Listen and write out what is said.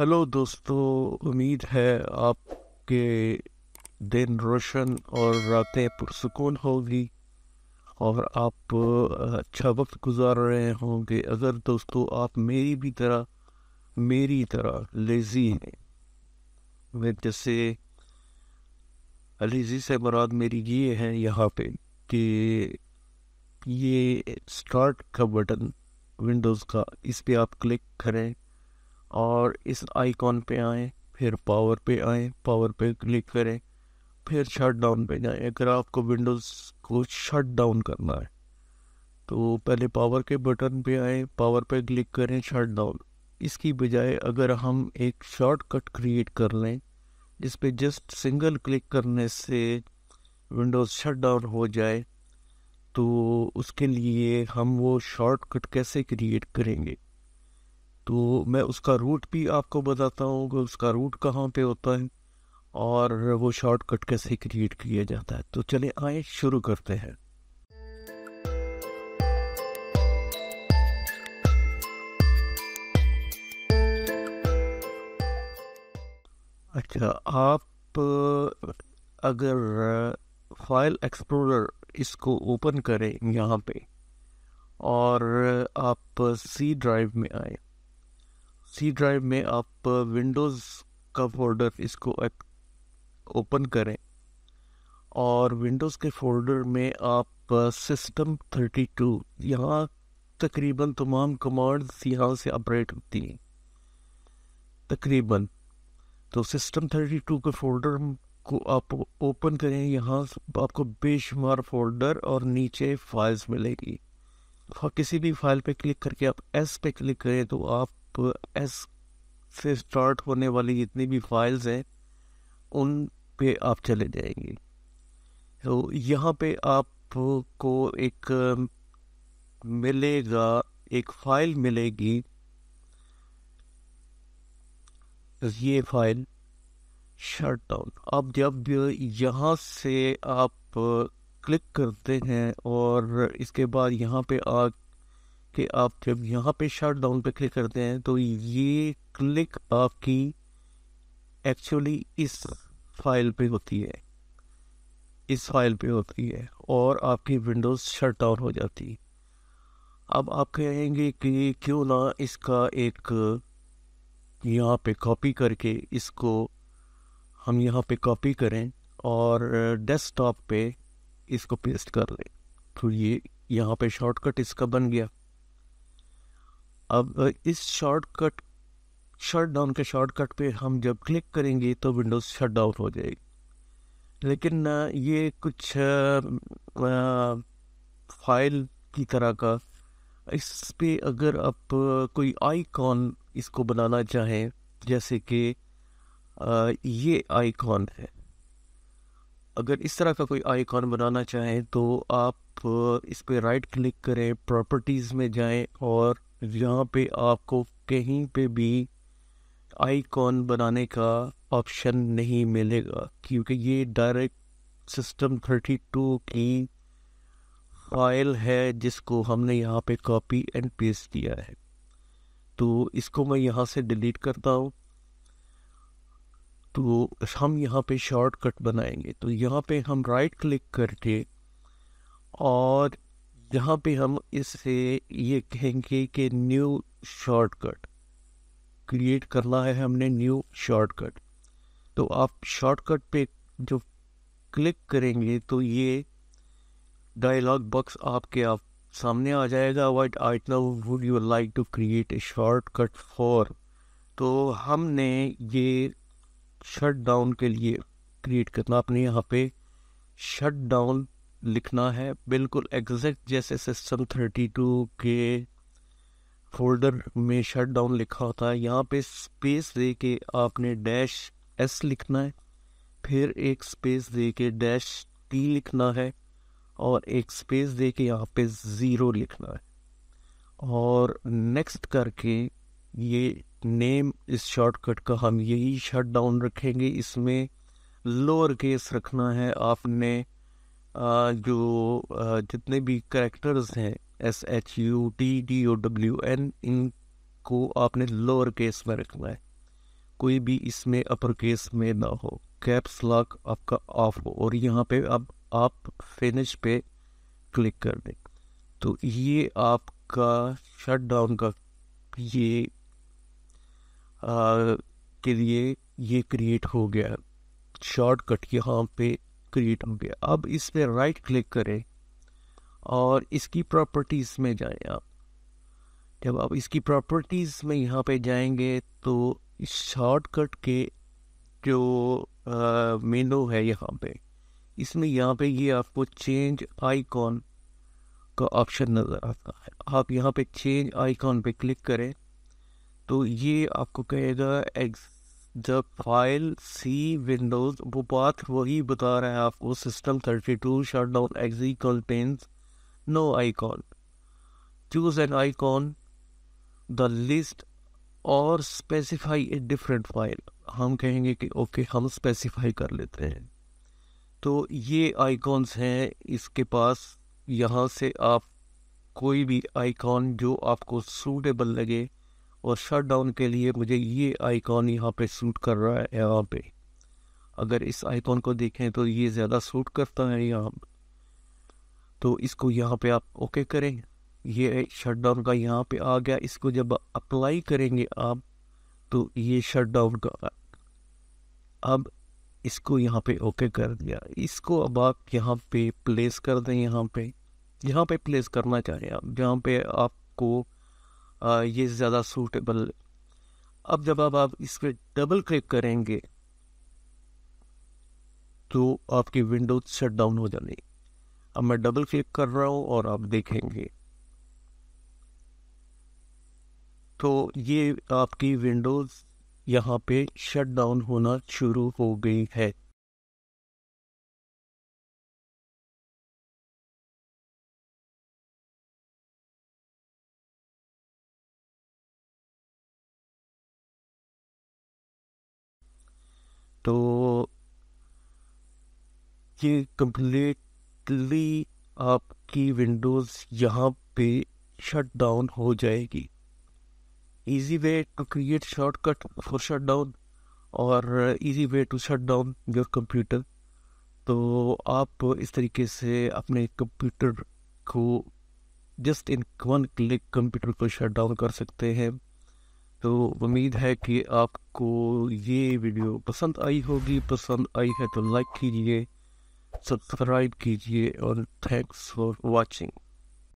hello दोस्तों उम्मीद है आपके दिन रोशन और रातें पुरसकून होगी और आप अच्छा वक्त गुजार रहे होंगे अगर दोस्तों आप मेरी भी तरह मेरी तरह लेज़ी हैं मैं जैसे लेज़ी से मुराद मेरी ये है यहाँ पे कि ये स्टार्ट का बटन विंडोज़ का इस पर आप क्लिक करें और इस आइकॉन पे आएँ फिर पावर पे आएँ पावर पे क्लिक करें फिर शट डाउन पर जाएँ अगर आपको विंडोज़ को शट डाउन करना है तो पहले पावर के बटन पे आएँ पावर पे क्लिक करें शट डाउन इसकी बजाय अगर हम एक शॉर्टकट क्रिएट कर लें जिस पे जस्ट सिंगल क्लिक करने से विंडोज़ शट डाउन हो जाए तो उसके लिए हम वो शॉर्टकट कैसे क्रिएट करेंगे तो मैं उसका रूट भी आपको बताता हूँ कि उसका रूट कहाँ पे होता है और वो शॉर्टकट कैसे क्रिएट किया जाता है तो चले आए शुरू करते हैं अच्छा आप अगर फाइल एक्सप्लोरर इसको ओपन करें यहाँ पे और आप सी ड्राइव में आए सी ड्राइव में आप विंडोज़ का फोल्डर इसको ओपन करें और विंडोज़ के फोल्डर में आप सिस्टम थर्टी टू यहाँ तकरीबन तमाम कमांड्स यहाँ से ऑपरेट होती हैं तकरीबन तो सिस्टम थर्टी टू के फोल्डर को आप ओपन करें यहाँ आपको बेशुमार फोल्डर और नीचे फाइल्स मिलेगी किसी भी फाइल पे क्लिक करके आप एस पे क्लिक करें तो आप तो एस से स्टार्ट होने वाली जितनी भी फाइल्स हैं उन पे आप चले जाएंगे तो यहाँ पे आपको एक मिलेगा एक फाइल मिलेगी ये फाइल शट डाउन अब जब यहाँ से आप क्लिक करते हैं और इसके बाद यहाँ पे आ कि आप जब यहाँ पे शर्ट डाउन पे क्लिक करते हैं तो ये क्लिक आपकी एक्चुअली इस फाइल पे होती है इस फाइल पे होती है और आपकी विंडोज़ शट डाउन हो जाती है अब आप कहेंगे कि क्यों ना इसका एक यहाँ पे कॉपी करके इसको हम यहाँ पे कॉपी करें और डेस्कटॉप पे इसको पेस्ट कर लें तो ये यहाँ पे शॉर्टकट इसका बन गया अब इस शॉर्टकट शट डाउन के शॉर्टकट पे हम जब क्लिक करेंगे तो विंडोज़ शट डाउन हो जाएगी लेकिन ये कुछ फाइल की तरह का इस पे अगर आप कोई आइकॉन इसको बनाना चाहें जैसे कि ये आइकॉन है अगर इस तरह का कोई आइकॉन बनाना चाहें तो आप इस पर राइट क्लिक करें प्रॉपर्टीज़ में जाएं और यहाँ पे आपको कहीं पे भी आईकॉन बनाने का ऑप्शन नहीं मिलेगा क्योंकि ये डायरेक्ट सिस्टम 32 की फाइल है जिसको हमने यहाँ पे कॉपी एंड पेस्ट किया है तो इसको मैं यहाँ से डिलीट करता हूँ तो हम यहाँ पे शॉर्टकट बनाएंगे तो यहाँ पे हम राइट क्लिक करके और जहाँ पे हम इससे ये कहेंगे कि न्यू शॉर्टकट क्रिएट करना है हमने न्यू शॉर्टकट तो आप शॉर्टकट पे जो क्लिक करेंगे तो ये डायलॉग बॉक्स आपके आप सामने आ जाएगा wait no would you like to create a shortcut for तो हमने ये शट डाउन के लिए क्रिएट करना अपने यहाँ पे शट डाउन लिखना है बिल्कुल एग्जैक्ट जैसे सिस्टम थर्टी टू के फोल्डर में शट डाउन लिखा होता है यहाँ पे स्पेस दे के आपने डैश एस लिखना है फिर एक स्पेस दे के डैश टी लिखना है और एक स्पेस दे के यहाँ पे ज़ीरो लिखना है और नेक्स्ट करके ये नेम इस शॉर्टकट का हम यही शट डाउन रखेंगे इसमें लोअर केस रखना है आपने जो जितने भी करेक्टर्स हैं S H U T D O W N इनको आपने लोअर केस में रखना है कोई भी इसमें अपर केस में ना हो कैप्स लॉक आपका ऑफ हो और यहाँ पे अब आप फिनिश पे क्लिक कर दें तो ये आपका शट डाउन का ये आ, के लिए ये क्रिएट हो गया शॉर्टकट यहाँ पे क्रिएट होंगे अब इस पर राइट क्लिक करें और इसकी प्रॉपर्टीज़ में जाएं आप जब आप इसकी प्रॉपर्टीज़ में यहाँ पे जाएंगे तो शॉर्टकट के जो मेनू है यहाँ पे इसमें यहाँ पे ये यह आपको चेंज आइकॉन का ऑप्शन नज़र आता है आप यहाँ पे चेंज आइकॉन पे क्लिक करें तो ये आपको कहेगा एग्ज द फाइल सी विंडोज वो बात वही बता रहा है आपको system thirty two shut down exe contains no icon choose an icon the list और स्पेसिफाई ए डिफरेंट फाइल हम कहेंगे कि ओके okay, हम स्पेसिफाई कर लेते हैं तो ये आइकॉन्स हैं इसके पास यहाँ से आप कोई भी आइकॉन जो आपको सूटेबल लगे और शट डाउन के लिए मुझे ये आइकॉन यहाँ पे सूट कर रहा है यहाँ पे अगर इस आइकॉन को देखें तो ये ज़्यादा सूट करता है यहाँ तो इसको यहाँ पे आप ओके करें ये शट डाउन का यहाँ पे आ गया इसको जब अप्लाई करेंगे आप तो ये शट डाउन का अब इसको यहाँ पे ओके कर दिया इसको अब आप यहाँ पे प्लेस कर दें यहाँ पे यहाँ पे प्लेस करना चाहें आप जहाँ पे आपको ये ज़्यादा सूटेबल अब जब आप आप इस पर डबल क्लिक करेंगे तो आपकी विंडो शट डाउन हो जाने अब मैं डबल क्लिक कर रहा हूँ और आप देखेंगे तो ये आपकी विंडोज़ यहाँ पे शट डाउन होना शुरू हो गई है तो ये कम्प्लीटली आपकी विंडोज़ यहाँ पे शट डाउन हो जाएगी easy way to create shortcut for shut down और easy way to shut down your computer तो आप इस तरीके से अपने कंप्यूटर को just in one click computer को शट डाउन कर सकते हैं तो उम्मीद है कि आपको ये वीडियो पसंद आई होगी पसंद आई है तो लाइक कीजिए सब्सक्राइब कीजिए और थैंक्स फॉर वाचिंग